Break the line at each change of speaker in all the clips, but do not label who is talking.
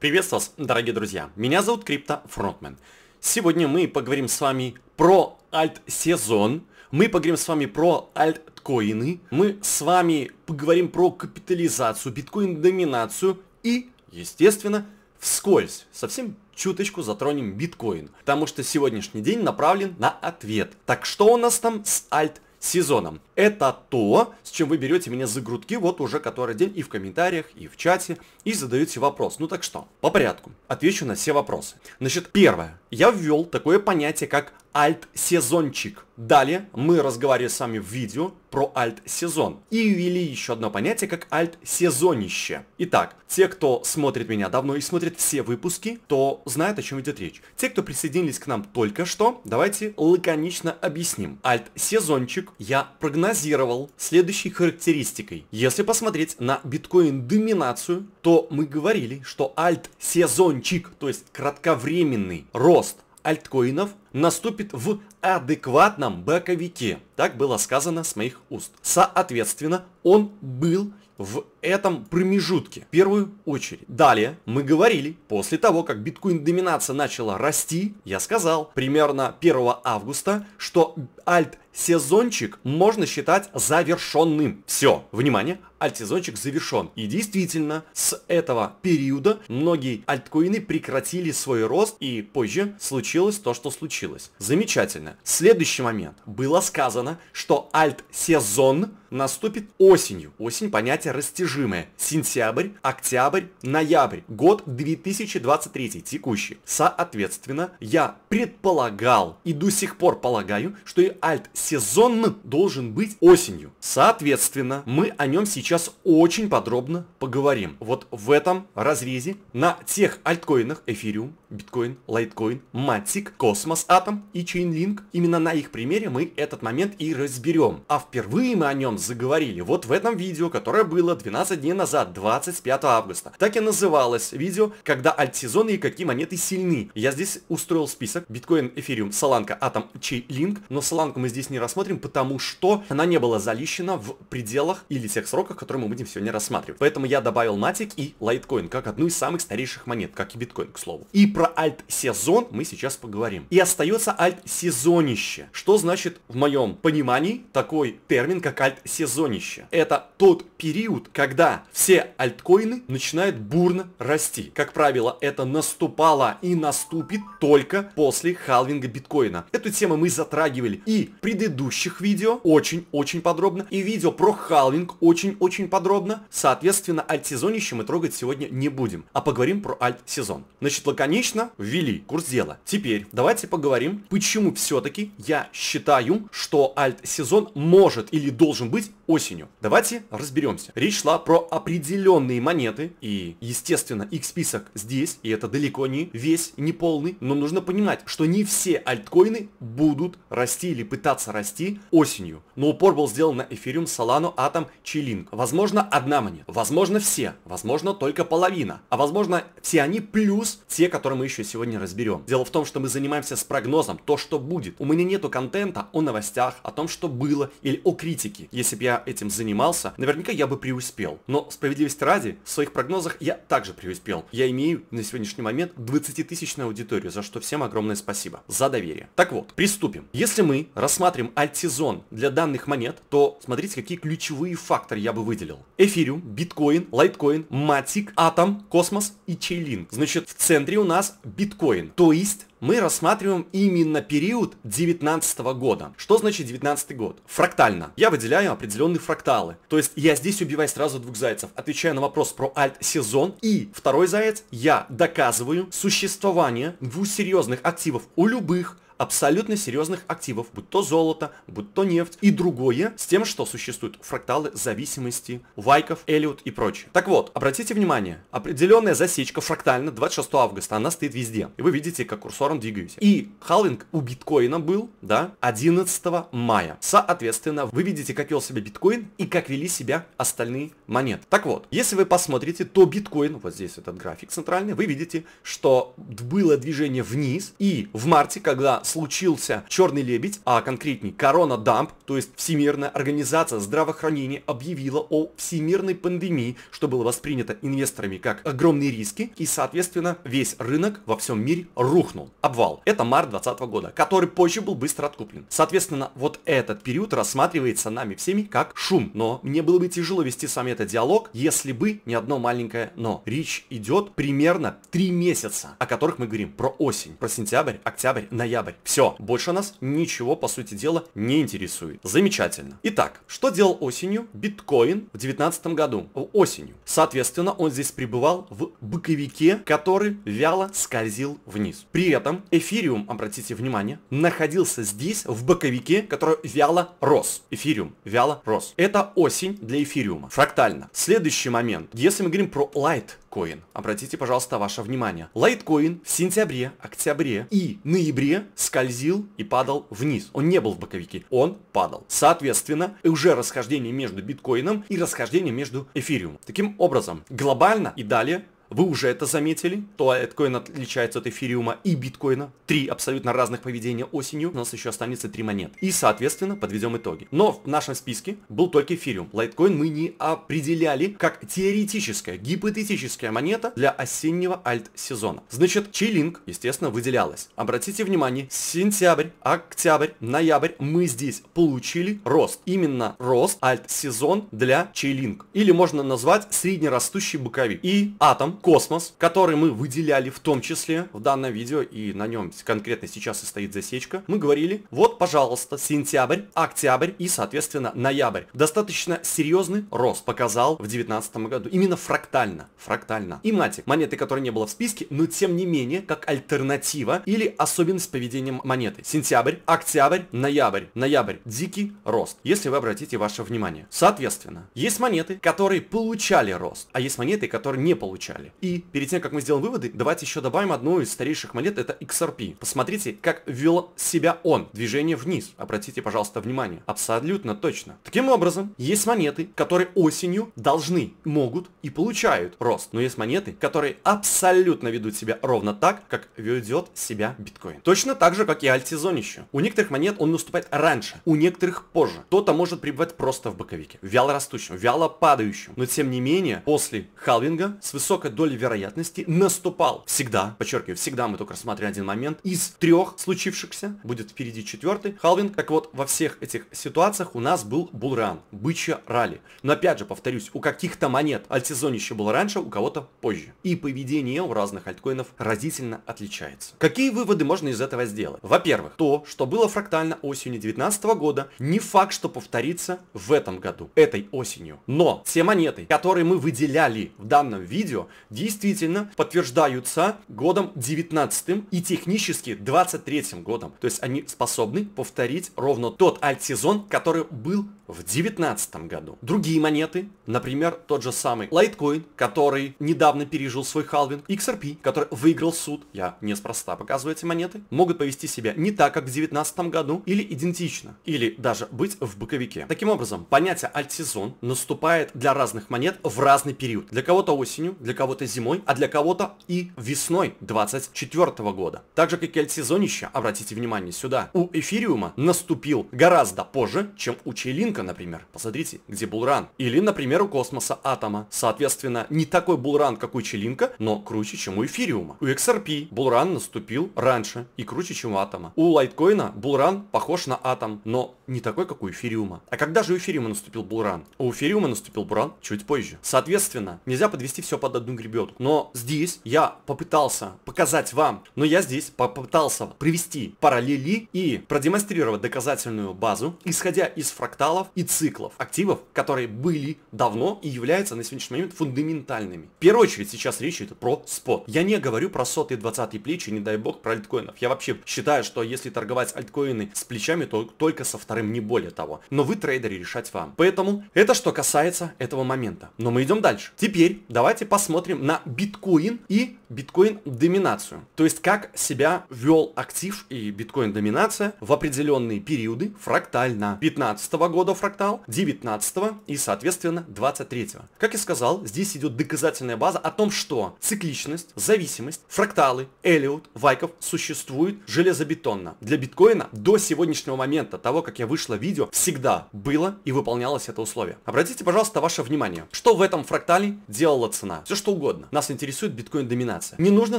Приветствую вас, дорогие друзья. Меня зовут Крипто Фронтмен. Сегодня мы поговорим с вами про альт-сезон. Мы поговорим с вами про Alt-коины. Мы с вами поговорим про капитализацию, биткоин-доминацию и, естественно, вскользь, совсем чуточку затронем биткоин. Потому что сегодняшний день направлен на ответ. Так что у нас там с альт-сезоном? это то, с чем вы берете меня за грудки вот уже который день и в комментариях, и в чате, и задаете вопрос. Ну так что, по порядку, отвечу на все вопросы. Значит, первое. Я ввел такое понятие, как альт-сезончик. Далее мы разговаривали с вами в видео про альт-сезон. И ввели еще одно понятие, как альт-сезонище. Итак, те, кто смотрит меня давно и смотрит все выпуски, то знают, о чем идет речь. Те, кто присоединились к нам только что, давайте лаконично объясним. Альт-сезончик я прогнозирую прогнозировал следующей характеристикой. Если посмотреть на биткоин-доминацию, то мы говорили, что альт-сезончик, то есть кратковременный рост альткоинов наступит в адекватном боковике. Так было сказано с моих уст. Соответственно, он был в этом промежутке. В первую очередь. Далее мы говорили, после того, как биткоин-доминация начала расти, я сказал примерно 1 августа, что альт сезончик можно считать завершенным. Все, внимание, сезончик завершен. И действительно, с этого периода многие альткоины прекратили свой рост, и позже случилось то, что случилось. Замечательно. Следующий момент. Было сказано, что сезон наступит осенью. Осень – понятие растяжимое. Сентябрь, октябрь, ноябрь. Год 2023, текущий. Соответственно, я предполагал и до сих пор полагаю, что и альт-сезон должен быть осенью. Соответственно, мы о нем сейчас очень подробно поговорим. Вот в этом разрезе на тех альткоинах эфириум, биткоин, лайткоин, матик, космос, атом и чейнлинк. Именно на их примере мы этот момент и разберем. А впервые мы о нем заговорили вот в этом видео, которое было 12 дней назад, 25 августа. Так и называлось видео, когда альтсезоны и какие монеты сильны. Я здесь устроил список биткоин, эфириум, соланка, атом, чейнлинк, но соланку мы здесь не рассмотрим, потому что она не была залищена в пределах или тех сроках, которые мы будем сегодня рассматривать. Поэтому я добавил матик и лайткоин, как одну из самых старейших монет, как и биткоин, к слову. И про альт-сезон мы сейчас поговорим. И остается альт-сезонище. Что значит в моем понимании такой термин, как альт-сезонище? Это тот период, когда все альткоины начинают бурно расти. Как правило, это наступало и наступит только после халвинга биткоина. Эту тему мы затрагивали и в предыдущих видео очень-очень подробно, и видео про халвинг очень-очень подробно. Соответственно, альт-сезонище мы трогать сегодня не будем, а поговорим про альт-сезон. Значит, лаконично Отлично, ввели курс дела. Теперь давайте поговорим, почему все-таки я считаю, что альт-сезон может или должен быть осенью. Давайте разберемся. Речь шла про определенные монеты, и, естественно, их список здесь, и это далеко не весь, не полный, но нужно понимать, что не все альткоины будут расти или пытаться расти осенью. Но упор был сделан на эфириум, солану, атом, чилинг. Возможно, одна монета, возможно, все, возможно, только половина, а возможно, все они плюс те, которые мы еще сегодня разберем. Дело в том, что мы занимаемся с прогнозом, то, что будет. У меня нету контента о новостях, о том, что было, или о критике. Если бы я этим занимался, наверняка я бы преуспел. Но справедливости ради, в своих прогнозах я также преуспел. Я имею на сегодняшний момент 20-тысячную аудиторию, за что всем огромное спасибо. За доверие. Так вот, приступим. Если мы рассмотрим альтсезон для данных монет, то смотрите, какие ключевые факторы я бы выделил. Эфириум, биткоин, лайткоин, матик, атом, космос и чейлин. Значит, в центре у нас биткоин. То есть мы рассматриваем именно период 19 года. Что значит 19 год? Фрактально. Я выделяю определенные фракталы. То есть я здесь убиваю сразу двух зайцев. Отвечаю на вопрос про альт-сезон. И второй заяц, я доказываю существование двух серьезных активов у любых абсолютно серьезных активов, будь то золото, будь то нефть и другое, с тем, что существуют фракталы зависимости, вайков, элиот и прочее. Так вот, обратите внимание, определенная засечка фрактально 26 августа, она стоит везде. И вы видите, как курсором двигаете. И халвинг у биткоина был, да, 11 мая. Соответственно, вы видите, как вел себя биткоин и как вели себя остальные монеты. Так вот, если вы посмотрите, то биткоин, вот здесь этот график центральный, вы видите, что было движение вниз, и в марте, когда случился черный лебедь, а конкретнее корона дамп, то есть Всемирная организация здравоохранения объявила о всемирной пандемии, что было воспринято инвесторами как огромные риски, и, соответственно, весь рынок во всем мире рухнул. Обвал. Это март 2020 года, который позже был быстро откуплен. Соответственно, вот этот период рассматривается нами всеми как шум, но мне было бы тяжело вести с вами этот диалог, если бы не одно маленькое но. Речь идет примерно 3 месяца, о которых мы говорим, про осень, про сентябрь, октябрь, ноябрь. Все, больше нас ничего, по сути дела, не интересует. Замечательно. Итак, что делал осенью биткоин в 2019 году? В Осенью. Соответственно, он здесь пребывал в боковике, который вяло скользил вниз. При этом эфириум, обратите внимание, находился здесь, в боковике, который вяло рос. Эфириум вяло рос. Это осень для эфириума. Фрактально. Следующий момент. Если мы говорим про light, Litecoin. Обратите, пожалуйста, ваше внимание. Litecoin в сентябре, октябре и ноябре скользил и падал вниз. Он не был в боковике, он падал. Соответственно, уже расхождение между биткоином и расхождение между эфириумом. Таким образом, глобально и далее вы уже это заметили, то лайткоин отличается от эфириума и биткоина. Три абсолютно разных поведения осенью, у нас еще останется три монет. И, соответственно, подведем итоги. Но в нашем списке был только эфириум. Лайткоин мы не определяли как теоретическая, гипотетическая монета для осеннего альт-сезона. Значит, чилинг, естественно, выделялась. Обратите внимание, сентябрь, октябрь, ноябрь мы здесь получили рост. Именно рост альт-сезон для чилинг. Или можно назвать среднерастущий боковик. И атом космос, который мы выделяли в том числе в данном видео, и на нем конкретно сейчас и стоит засечка, мы говорили, вот, пожалуйста, сентябрь, октябрь и, соответственно, ноябрь. Достаточно серьезный рост показал в 2019 году. Именно фрактально. Фрактально. И мати, монеты, которые не было в списке, но тем не менее, как альтернатива или особенность поведения монеты. Сентябрь, октябрь, ноябрь. Ноябрь. Дикий рост. Если вы обратите ваше внимание. Соответственно, есть монеты, которые получали рост, а есть монеты, которые не получали сделали. И перед тем, как мы сделаем выводы, давайте еще добавим одну из старейших монет, это XRP. Посмотрите, как вел себя он, движение вниз. Обратите, пожалуйста, внимание. Абсолютно точно. Таким образом, есть монеты, которые осенью должны, могут и получают рост. Но есть монеты, которые абсолютно ведут себя ровно так, как ведет себя биткоин. Точно так же, как и альтсезон еще. У некоторых монет он наступает раньше, у некоторых позже. Кто-то может пребывать просто в боковике, вяло растущем, вяло падающем. Но тем не менее, после халвинга с высокой доли вероятности наступал всегда, подчеркиваю, всегда мы только рассматриваем один момент, из трех случившихся, будет впереди четвертый, халвинг, так вот во всех этих ситуациях у нас был булран, бычья ралли. Но опять же, повторюсь, у каких-то монет альтсезон еще было раньше, у кого-то позже. И поведение у разных альткоинов разительно отличается. Какие выводы можно из этого сделать? Во-первых, то, что было фрактально осенью 2019 года, не факт, что повторится в этом году, этой осенью. Но все монеты, которые мы выделяли в данном видео, действительно подтверждаются годом 19 и технически 23 годом. То есть они способны повторить ровно тот альтсезон, который был в 2019 году. Другие монеты, например, тот же самый Litecoin, который недавно пережил свой халвинг, XRP, который выиграл суд, я неспроста показываю эти монеты, могут повести себя не так, как в 2019 году, или идентично, или даже быть в боковике. Таким образом, понятие альтсезон наступает для разных монет в разный период. Для кого-то осенью, для кого-то кого-то зимой, а для кого-то и весной 24 года. Так же, как и альтсезонища, обратите внимание сюда, у эфириума наступил гораздо позже, чем у Чейлинка, например. Посмотрите, где Булран. Или, например, у Космоса Атома. Соответственно, не такой Булран, как у Челинка, но круче, чем у эфириума. У XRP Булран наступил раньше и круче, чем у Атома. У лайткоина Булран похож на Атом, но не такой, как у эфириума. А когда же у эфириума наступил Булран? У эфириума наступил булран чуть позже. Соответственно, нельзя подвести все под одну гриб ребенку. Но здесь я попытался показать вам, но я здесь попытался привести параллели и продемонстрировать доказательную базу, исходя из фракталов и циклов активов, которые были давно и являются на сегодняшний момент фундаментальными. В первую очередь сейчас речь идет про спот. Я не говорю про сотые 20 плечи, не дай бог, про альткоинов. Я вообще считаю, что если торговать альткоины с плечами, то только со вторым, не более того. Но вы, трейдеры, решать вам. Поэтому это что касается этого момента. Но мы идем дальше. Теперь давайте посмотрим на биткоин и биткоин-доминацию. То есть как себя вел актив и биткоин-доминация в определенные периоды фрактально. 15 года фрактал, 19 и, соответственно, 23 -го. Как я сказал, здесь идет доказательная база о том, что цикличность, зависимость, фракталы, Эллиот, Вайков существуют железобетонно. Для биткоина до сегодняшнего момента, того, как я вышло видео, всегда было и выполнялось это условие. Обратите, пожалуйста, ваше внимание, что в этом фрактале делала цена. Все что угодно угодно. Нас интересует биткоин-доминация. Не нужно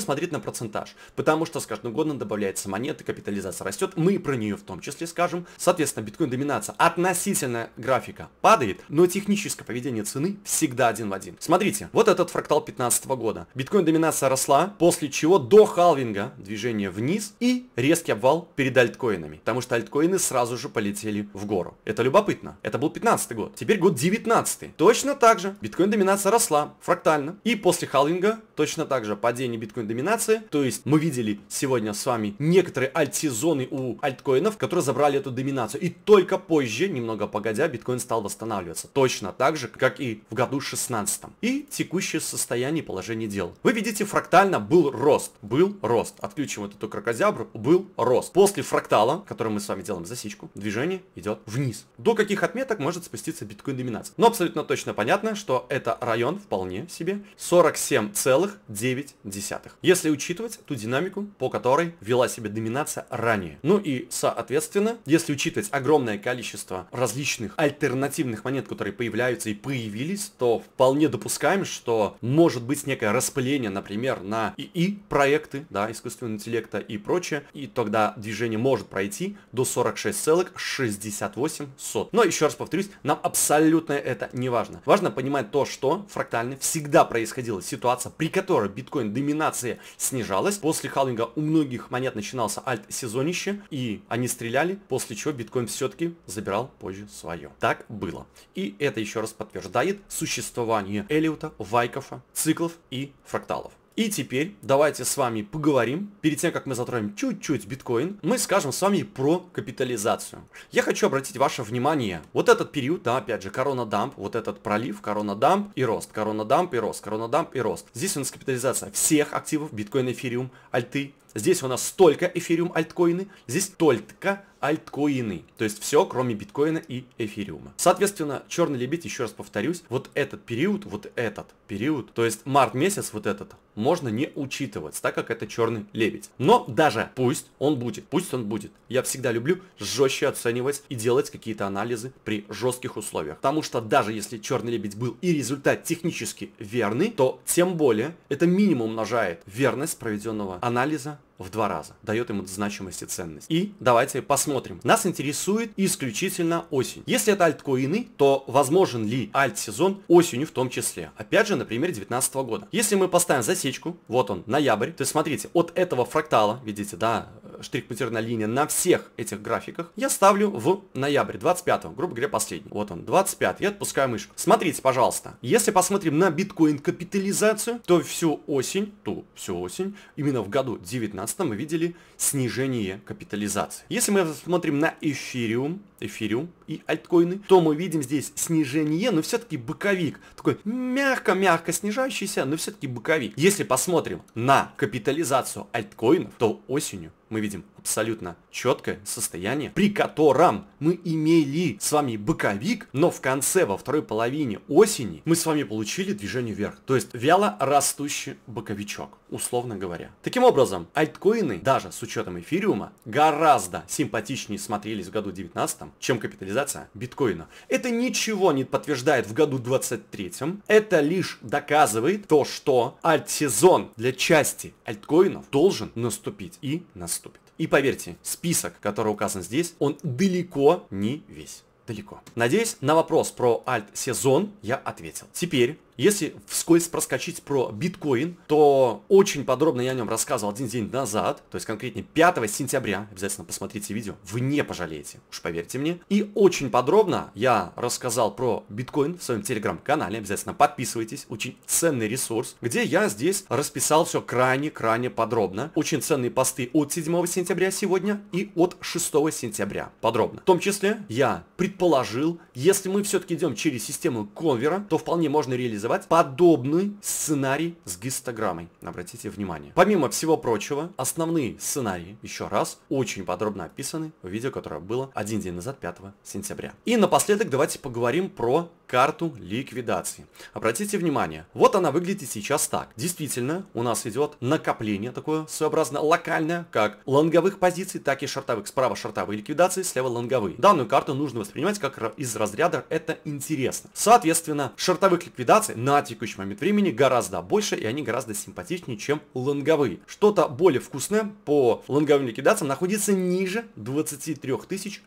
смотреть на процентаж, потому что с каждым годом добавляется монеты, капитализация растет, мы про нее в том числе скажем. Соответственно, биткоин-доминация относительно графика падает, но техническое поведение цены всегда один в один. Смотрите, вот этот фрактал 2015 года. Биткоин-доминация росла, после чего до халвинга движение вниз и резкий обвал перед альткоинами, потому что альткоины сразу же полетели в гору. Это любопытно. Это был 15 год. Теперь год 19. Точно так же. Биткоин-доминация росла фрактально. И после После халвинга точно так же падение биткоин-доминации, то есть мы видели сегодня с вами некоторые альтсезоны у альткоинов, которые забрали эту доминацию. И только позже, немного погодя, биткоин стал восстанавливаться. Точно так же, как и в году 16 И текущее состояние и положение дел. Вы видите, фрактально был рост. Был рост. Отключим вот эту крокозябру. Был рост. После фрактала, который мы с вами делаем засечку, движение идет вниз. До каких отметок может спуститься биткоин-доминация? Но абсолютно точно понятно, что это район вполне себе 40 47,9. Если учитывать ту динамику, по которой вела себя доминация ранее. Ну и, соответственно, если учитывать огромное количество различных альтернативных монет, которые появляются и появились, то вполне допускаем, что может быть некое распыление, например, на и проекты да, искусственного интеллекта и прочее, и тогда движение может пройти до 46,68. Но еще раз повторюсь, нам абсолютно это не важно. Важно понимать то, что фрактальный всегда происходил происходила ситуация, при которой биткоин доминация снижалась. После халвинга у многих монет начинался альт-сезонище, и они стреляли, после чего биткоин все-таки забирал позже свое. Так было. И это еще раз подтверждает существование Элиота, Вайкофа, циклов и фракталов. И теперь давайте с вами поговорим, перед тем, как мы затроим чуть-чуть биткоин, мы скажем с вами про капитализацию. Я хочу обратить ваше внимание, вот этот период, да, опять же, корона-дамп, вот этот пролив, корона-дамп и рост, корона-дамп и рост, корона-дамп и рост. Здесь у нас капитализация всех активов, биткоин, эфириум, альты, Здесь у нас только эфириум альткоины, здесь только альткоины. То есть все, кроме биткоина и эфириума. Соответственно, черный лебедь, еще раз повторюсь, вот этот период, вот этот период, то есть март месяц вот этот, можно не учитывать, так как это черный лебедь. Но даже пусть он будет, пусть он будет. Я всегда люблю жестче оценивать и делать какие-то анализы при жестких условиях. Потому что даже если черный лебедь был и результат технически верный, то тем более это минимум умножает верность проведенного анализа в два раза. Дает ему значимость и ценность. И давайте посмотрим. Нас интересует исключительно осень. Если это альткоины, то возможен ли альт-сезон осенью в том числе? Опять же, например, 2019 года. Если мы поставим засечку, вот он, ноябрь, то смотрите, от этого фрактала, видите, да, штрих-пунктирная линия на всех этих графиках, я ставлю в ноябрь 25 грубо говоря, последний. Вот он, 25 я отпускаю мышку. Смотрите, пожалуйста, если посмотрим на биткоин капитализацию, то всю осень, ту всю осень, именно в году 19 2015 мы видели снижение капитализации. Если мы смотрим на эфириум, эфириум и альткоины, то мы видим здесь снижение, но все-таки боковик. Такой мягко-мягко снижающийся, но все-таки боковик. Если посмотрим на капитализацию альткоинов, то осенью мы видим абсолютно четкое состояние, при котором мы имели с вами боковик, но в конце, во второй половине осени, мы с вами получили движение вверх. То есть вяло растущий боковичок, условно говоря. Таким образом, альткоины, даже с учетом эфириума, гораздо симпатичнее смотрелись в году 19, чем капитализация биткоина. Это ничего не подтверждает в году 23. Это лишь доказывает то, что альтсезон для части альткоинов должен наступить и наступить. И поверьте, список, который указан здесь, он далеко не весь далеко. Надеюсь, на вопрос про альт-сезон я ответил. Теперь если вскользь проскочить про биткоин, то очень подробно я о нем рассказывал один день назад, то есть конкретнее 5 сентября, обязательно посмотрите видео, вы не пожалеете, уж поверьте мне. И очень подробно я рассказал про биткоин в своем телеграм-канале, обязательно подписывайтесь, очень ценный ресурс, где я здесь расписал все крайне-крайне подробно. Очень ценные посты от 7 сентября сегодня и от 6 сентября подробно. В том числе я предположил, если мы все-таки идем через систему конвера, то вполне можно реализовать реализовать подобный сценарий с гистограммой. Обратите внимание. Помимо всего прочего, основные сценарии, еще раз, очень подробно описаны в видео, которое было один день назад, 5 сентября. И напоследок давайте поговорим про карту ликвидации. Обратите внимание, вот она выглядит сейчас так. Действительно, у нас идет накопление такое своеобразно локальное, как лонговых позиций, так и шортовых. Справа шортовые ликвидации, слева лонговые. Данную карту нужно воспринимать как из разряда «это интересно». Соответственно, шортовых ликвидаций на текущий момент времени гораздо больше, и они гораздо симпатичнее, чем лонговые. Что-то более вкусное по лонговым ликвидациям находится ниже 23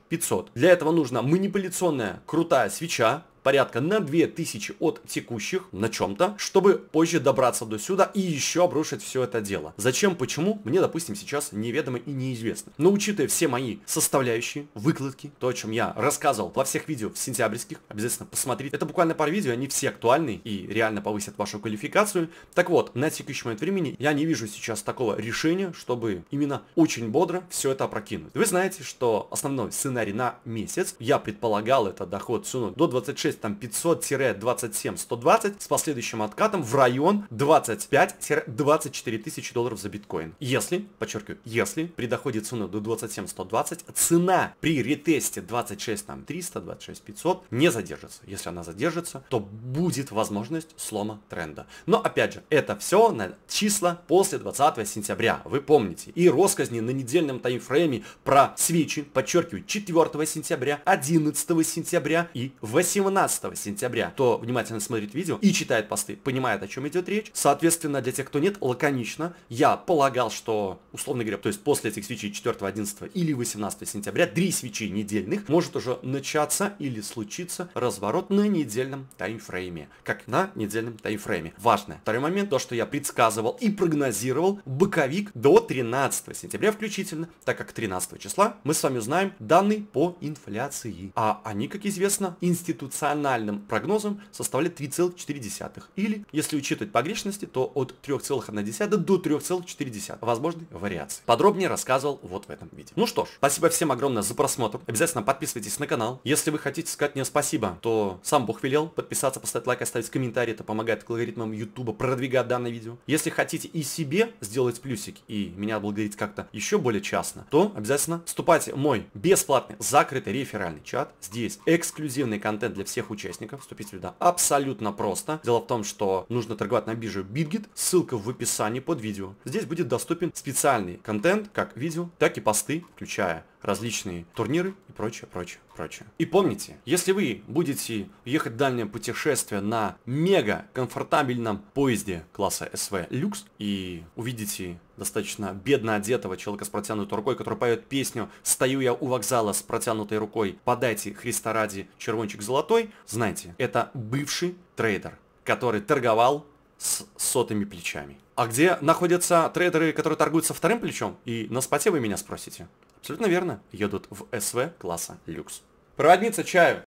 500. Для этого нужна манипуляционная крутая свеча, порядка на 2000 от текущих на чем-то, чтобы позже добраться до сюда и еще обрушить все это дело. Зачем, почему, мне, допустим, сейчас неведомо и неизвестно. Но учитывая все мои составляющие, выкладки, то, о чем я рассказывал во всех видео в сентябрьских, обязательно посмотрите. Это буквально пару видео, они все актуальны и реально повысят вашу квалификацию. Так вот, на текущий момент времени я не вижу сейчас такого решения, чтобы именно очень бодро все это опрокинуть. Вы знаете, что основной сценарий на месяц, я предполагал, это доход сунуть до 26 стоимость там 500-27-120 с последующим откатом в район 25-24 тысячи долларов за биткоин. Если, подчеркиваю, если при доходе цены до 27-120, цена при ретесте 26 там 300, 26 500 не задержится. Если она задержится, то будет возможность слома тренда. Но опять же, это все на числа после 20 сентября, вы помните. И росказни на недельном таймфрейме про свечи, подчеркиваю, 4 сентября, 11 сентября и 18 15 сентября, кто внимательно смотрит видео и читает посты, понимает, о чем идет речь. Соответственно, для тех, кто нет, лаконично, я полагал, что, условно говоря, то есть после этих свечей 4, 11 или 18 сентября, три свечи недельных, может уже начаться или случиться разворот на недельном таймфрейме. Как на недельном таймфрейме. Важно. Второй момент, то, что я предсказывал и прогнозировал боковик до 13 сентября включительно, так как 13 числа мы с вами узнаем данные по инфляции. А они, как известно, институциональные рациональным прогнозом составляет 3,4, или, если учитывать погрешности, то от 3,1 до 3,4 возможной вариации. Подробнее рассказывал вот в этом видео. Ну что ж, спасибо всем огромное за просмотр. Обязательно подписывайтесь на канал. Если вы хотите сказать мне спасибо, то сам Бог велел подписаться, поставить лайк, оставить комментарий. Это помогает алгоритмам YouTube продвигать данное видео. Если хотите и себе сделать плюсик, и меня благодарить как-то еще более частно, то обязательно вступайте в мой бесплатный закрытый реферальный чат. Здесь эксклюзивный контент для всех всех участников, вступить в льда абсолютно просто. Дело в том, что нужно торговать на бирже Bitgit, ссылка в описании под видео. Здесь будет доступен специальный контент, как видео, так и посты, включая различные турниры и прочее, прочее, прочее. И помните, если вы будете ехать в дальнее путешествие на мега комфортабельном поезде класса СВ люкс и увидите достаточно бедно одетого человека с протянутой рукой, который поет песню «Стою я у вокзала с протянутой рукой, подайте Христа ради червончик золотой», знаете, это бывший трейдер, который торговал с сотыми плечами. А где находятся трейдеры, которые торгуются вторым плечом? И на споте вы меня спросите. Абсолютно верно. Едут в СВ класса люкс. Проводница чаю.